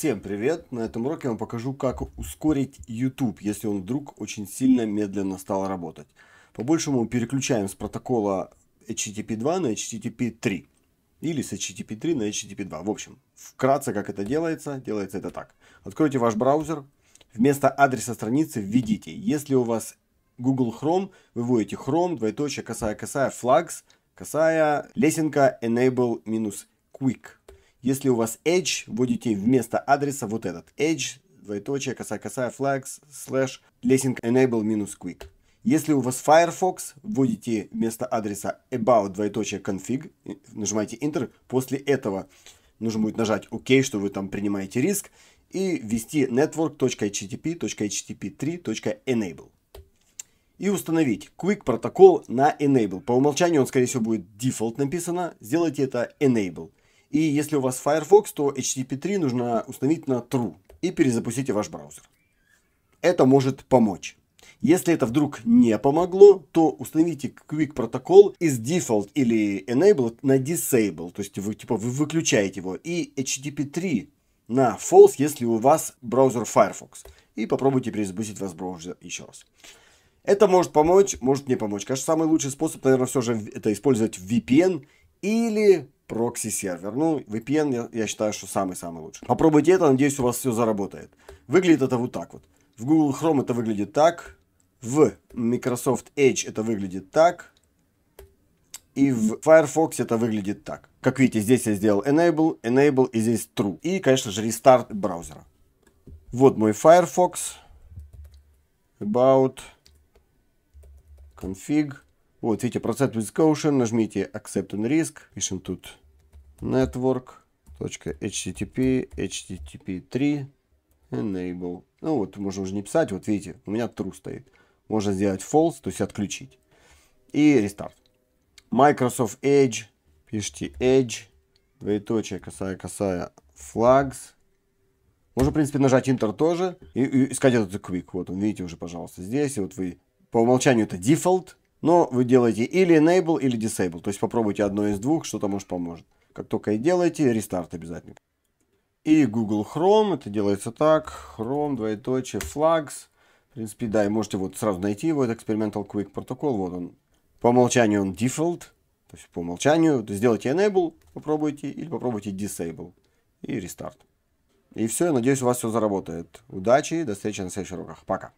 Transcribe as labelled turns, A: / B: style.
A: Всем привет! На этом уроке я вам покажу, как ускорить YouTube, если он вдруг очень сильно медленно стал работать. По-большему переключаем с протокола HTTP 2 на HTTP 3. Или с HTTP 3 на HTTP 2. В общем, вкратце, как это делается, делается это так. Откройте ваш браузер, вместо адреса страницы введите. Если у вас Google Chrome, выводите Chrome, двоеточие, касая-касая, flags, касая, лесенка, enable-quick. минус если у вас edge, вводите вместо адреса вот этот. Edge, двоеточие, косая-косая, flags, slash, лесенка enable минус quick. Если у вас Firefox, вводите вместо адреса about двоеточие config, нажимаете Enter, после этого нужно будет нажать OK, что вы там принимаете риск, и ввести network.http.http3.enable. И установить Quick протокол на Enable. По умолчанию он, скорее всего, будет Default написано. Сделайте это Enable. И если у вас Firefox, то HTTP3 нужно установить на true и перезапустите ваш браузер. Это может помочь. Если это вдруг не помогло, то установите Quick протокол из Default или Enable на Disable, то есть вы типа вы выключаете его, и HTTP3 на False, если у вас браузер Firefox. И попробуйте перезапустить ваш браузер еще раз. Это может помочь, может не помочь. Конечно, самый лучший способ, наверное, все же это использовать VPN или прокси-сервер. Ну, VPN, я, я считаю, что самый-самый лучший. Попробуйте это, надеюсь, у вас все заработает. Выглядит это вот так вот. В Google Chrome это выглядит так, в Microsoft Edge это выглядит так, и в Firefox это выглядит так. Как видите, здесь я сделал Enable, Enable и здесь True. И, конечно же, restart браузера. Вот мой Firefox. About. Config. Вот, видите, процент with caution, нажмите accept and risk, пишем тут network.http, http3, enable. Ну вот, можно уже не писать, вот видите, у меня true стоит. Можно сделать false, то есть отключить. И рестарт. Microsoft Edge, пишите Edge, двоеточие, касая-касая, flags. Можно, в принципе, нажать Enter тоже и, и искать этот Quick. Вот он, видите уже, пожалуйста, здесь. И вот вы по умолчанию это Default. Но вы делаете или enable, или disable. То есть попробуйте одно из двух, что-то может поможет. Как только и делаете, рестарт обязательно. И Google Chrome, это делается так, Chrome, двоеточие, Flags. В принципе, да, и можете вот сразу найти его, это Experimental Quick Protocol, вот он. По умолчанию он Default, то есть по умолчанию сделайте Enable, попробуйте, или попробуйте Disable и рестарт. И все, я надеюсь, у вас все заработает. Удачи, до встречи на следующих уроках. Пока.